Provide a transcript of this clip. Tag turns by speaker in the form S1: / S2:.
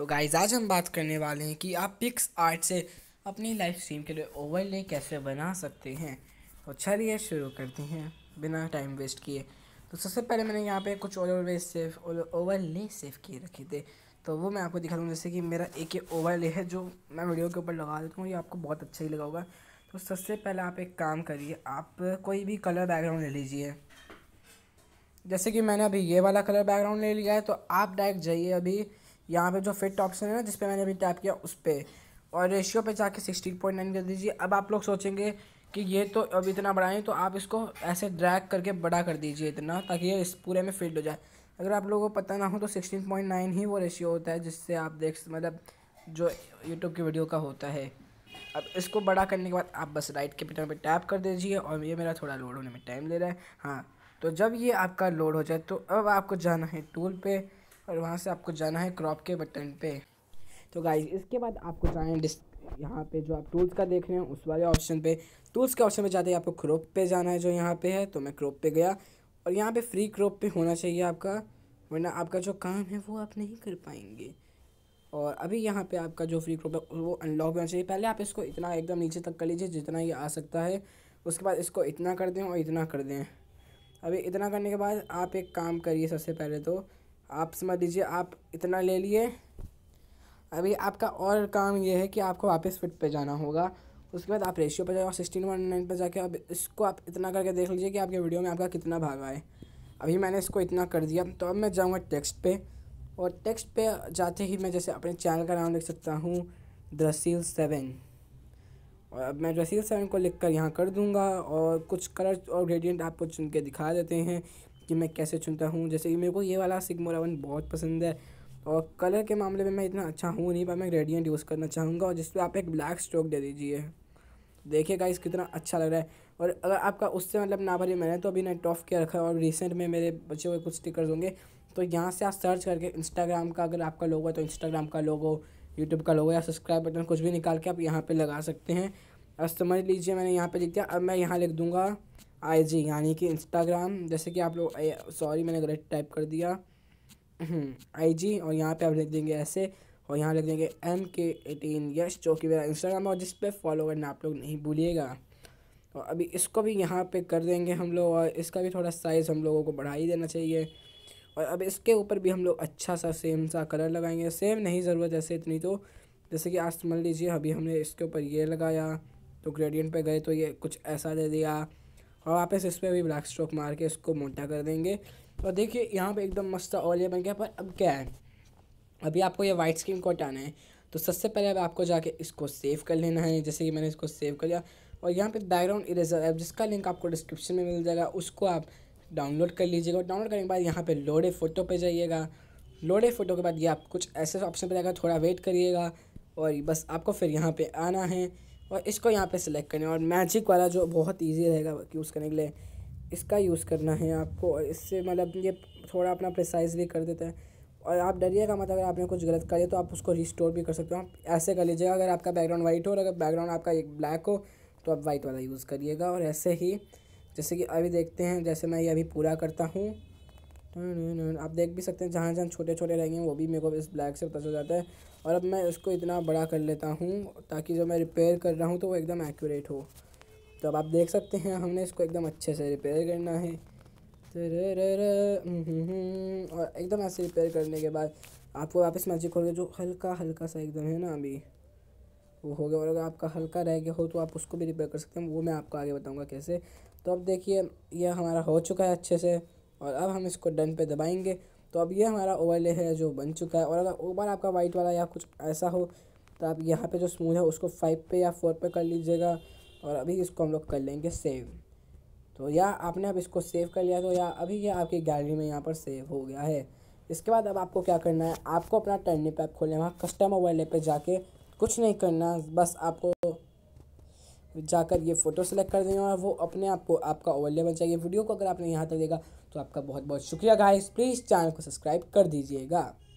S1: तो गाइज आज हम बात करने वाले हैं कि आप पिक्स आर्ट से अपनी लाइव स्ट्रीम के लिए ओवरले कैसे बना सकते हैं तो चलिए शुरू करते हैं बिना टाइम वेस्ट किए तो सबसे पहले मैंने यहाँ पे कुछ वे सेफ ओवरले सेफ किए रखे थे तो वो मैं आपको दिखा दूँ जैसे कि मेरा एक ओवर ले है जो मैं वीडियो के ऊपर लगा देता हूँ ये आपको बहुत अच्छा ही लगा होगा तो सबसे पहले आप एक काम करिए आप कोई भी कलर बैकग्राउंड ले लीजिए जैसे कि मैंने अभी ये वाला कलर बैकग्राउंड ले लिया है तो आप डायरेक्ट जाइए अभी यहाँ पे जो फिट ऑप्शन है ना जिस पर मैंने अभी टैप किया उस पर और रेशियो पे जाके सिक्सटीन पॉइंट नाइन कर दीजिए अब आप लोग सोचेंगे कि ये तो अब इतना बड़ा नहीं तो आप इसको ऐसे ड्रैग करके बड़ा कर दीजिए इतना ताकि ये इस पूरे में फिट हो जाए अगर आप लोगों को पता ना हो तो सिक्सटीन पॉइंट नाइन ही वो रेशियो होता है जिससे आप देख मतलब जो यूट्यूब की वीडियो का होता है अब इसको बड़ा करने के बाद आप बस राइट के बटन पर टैप कर दीजिए और ये मेरा थोड़ा लोड होने में टाइम ले रहा है हाँ तो जब ये आपका लोड हो जाए तो अब आपको जाना है टूल पे और वहाँ से आपको जाना है क्रॉप के बटन पे तो गाइज इसके बाद आपको जाना है यहाँ पे जो आप टूल्स का देख रहे हैं उस वाले ऑप्शन पे टूल्स के ऑप्शन में जाते हैं आपको क्रॉप पे जाना है जो यहाँ पे है तो मैं क्रॉप पे गया और यहाँ पे फ्री क्रॉप पे होना चाहिए आपका वरना आपका जो काम है वो आप नहीं कर पाएंगे और अभी यहाँ पे आपका जो फ्री क्रॉप है वो अनलॉक होना चाहिए पहले आप इसको इतना एकदम नीचे तक कर लीजिए जितना ये आ सकता है उसके बाद इसको इतना कर दें और इतना कर दें अभी इतना करने के बाद आप एक काम करिए सबसे पहले तो आप समझ लीजिए आप इतना ले लिए अभी आपका और काम यह है कि आपको वापस फिट पे जाना होगा उसके बाद आप रेशियो पर जाओ सिक्सटीन वन नाइन पर जाके अब इसको आप इतना करके देख लीजिए कि आपके वीडियो में आपका कितना भाग आए अभी मैंने इसको इतना कर दिया तो अब मैं जाऊँगा टेक्स्ट पे और टेक्स्ट पे जाते ही मैं जैसे अपने चैनल का नाम लिख सकता हूँ द्रसील सेवन और अब मैं द्रसील सेवन को लिख कर यहाँ कर दूँगा और कुछ कलर और ग्रेडियंट आपको चुन के दिखा देते हैं कि मैं कैसे चुनता हूँ जैसे कि मेरे को ये वाला सिग्मो वन बहुत पसंद है और कलर के मामले में मैं इतना अच्छा हूँ नहीं पर मैं रेडियंट यूज़ करना चाहूँगा और जिस पर आप एक ब्लैक स्ट्रोक दे दीजिए देखिए गाइस कितना अच्छा लग रहा है और अगर आपका उससे मतलब ना भरी मैंने तो अभी नेट ऑफ किया रखा है और रिसेंट में मेरे बच्चे हुए कुछ स्टिकर्स होंगे तो यहाँ से आप सर्च करके इंस्टाग्राम का अगर आपका लोगो है तो इंस्टाग्राम का लोगो यूट्यूब का लोगो या सब्सक्राइब बटन कुछ भी निकाल के आप यहाँ पर लगा सकते हैं अब समझ लीजिए मैंने यहाँ पर लिख दिया अब मैं यहाँ लिख दूँगा आईजी यानी कि इंस्टाग्राम जैसे कि आप लोग सॉरी मैंने गलत टाइप कर दिया आईजी हम्म, और यहाँ पे आप लिख देंगे ऐसे और यहाँ लिख देंगे एम के एटीन यश जो कि मेरा इंस्टाग्राम है और जिस पर फॉलो करना आप लोग नहीं भूलिएगा और अभी इसको भी यहाँ पे कर देंगे हम लोग और इसका भी थोड़ा साइज़ हम लोगों को बढ़ा ही देना चाहिए और अब इसके ऊपर भी हम लोग अच्छा सा सेम सा कलर लगाएंगे सेम नहीं ज़रूरत ऐसे इतनी तो जैसे कि आप समझ लीजिए अभी हमने इसके ऊपर ये लगाया तो ग्रेडियंट पे गए तो ये कुछ ऐसा दे दिया और वापस इस पर भी ब्लैक स्ट्रोक मार के इसको मोटा कर देंगे और देखिए यहाँ पे एकदम मस्त ऑयल बन गया पर अब क्या है अभी आपको ये वाइट स्क्रीन को हटाना है तो सबसे पहले अब आपको जाके इसको सेव कर लेना है जैसे कि मैंने इसको सेव कर लिया और यहाँ पे बैकग्राउंड इरेजर ऐप जिसका लिंक आपको डिस्क्रिप्शन में मिल जाएगा उसको आप डाउनलोड कर लीजिएगा डाउनलोड करने के बाद यहाँ पर लोडे फ़ोटो पर जाइएगा लोडे फ़ोटो के बाद ये आप कुछ ऐसे ऑप्शन पर जाएगा थोड़ा वेट करिएगा और बस आपको फिर यहाँ पर आना है और इसको यहाँ पे सिलेक्ट करना है और मैजिक वाला जो बहुत ईजी रहेगा यूज़ करने के लिए इसका यूज़ करना है आपको और इससे मतलब ये थोड़ा अपना प्रिसाइज भी कर देता है और आप डरिएगा मतलब अगर आपने कुछ गलत करिए तो आप उसको रिस्टोर भी कर सकते हो आप ऐसे कर लीजिएगा अगर आपका बैकग्राउंड वाइट हो और अगर बैकग्राउंड आपका एक ब्लैक हो तो आप वाइट वाला यूज़ करिएगा और ऐसे ही जैसे कि अभी देखते हैं जैसे मैं ये अभी पूरा करता हूँ आप देख भी सकते हैं जहाँ जहाँ छोटे छोटे रहेंगे वो भी मेरे को इस ब्लैक से पता चल जाता है और अब मैं इसको इतना बड़ा कर लेता हूँ ताकि जब मैं रिपेयर कर रहा हूँ तो वो एकदम एक्यूरेट हो तो अब आप देख सकते हैं हमने इसको एकदम अच्छे से रिपेयर करना है और एकदम ऐसे रिपेयर करने के बाद आपको वापस मैजिक खोल जो हल्का हल्का सा एकदम है ना अभी वो हो गया और अगर आपका हल्का रह गया हो तो आप उसको भी रिपेयर कर सकते हैं वो मैं आपको आगे बताऊँगा कैसे तो अब देखिए यह हमारा हो चुका है अच्छे से और अब हम इसको डन पे दबाएंगे तो अब ये हमारा ओवरले है जो बन चुका है और अगर ओवर आपका वाइट वाला या कुछ ऐसा हो तो आप यहाँ पे जो स्मूथ है उसको फाइव पे या फोर पे कर लीजिएगा और अभी इसको हम लोग कर लेंगे सेव तो या आपने अब इसको सेव कर लिया तो या अभी ये आपकी गैलरी में यहाँ पर सेव हो गया है इसके बाद अब आपको क्या करना है आपको अपना टर्नी पैप खोलना है वहाँ कस्टमर ओवरले पर जाके कुछ नहीं करना बस आपको जाकर ये फ़ोटो सेलेक्ट कर देंगे और वो अपने आप को आपका ओवरले बन जाएगी वीडियो को अगर आपने यहाँ तक देखा तो आपका बहुत बहुत शुक्रिया गाइस प्लीज़ चैनल को सब्सक्राइब कर दीजिएगा